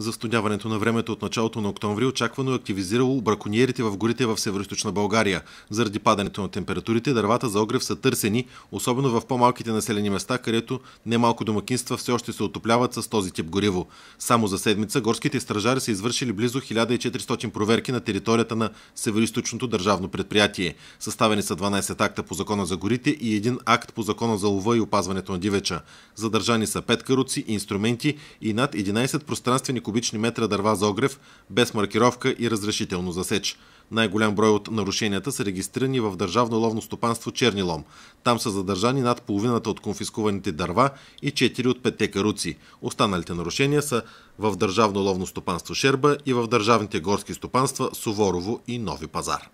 Застудяването на времето от началото на октомври очаквано е активизирало браконьерите в горите в Северо-Источна България. Заради падането на температурите, дървата за огрев са търсени, особено в по-малките населени места, където немалко домакинства все още се отопляват с този тип гориво. Само за седмица горските стражари са извършили близо 1400 проверки на територията на Северо-Источното държавно предприятие. Съставени са 12 акта по закона за горите и един акт по закона за лова и опазването на дивеча. Задържани са 5 каруци, инструменти и над 11 пространствени кубични метра дърва за огрев без маркировка и разрешително за сеч. Най-голям брой от нарушенията са регистрирани в Държавно ловно стопанство Чернилом. Там са задържани над половината от конфискуваните дърва и 4 от 5 каруци. Останалите нарушения са в Държавно ловно стопанство Шерба и в държавните горски стопанства Суворово и Нови пазар.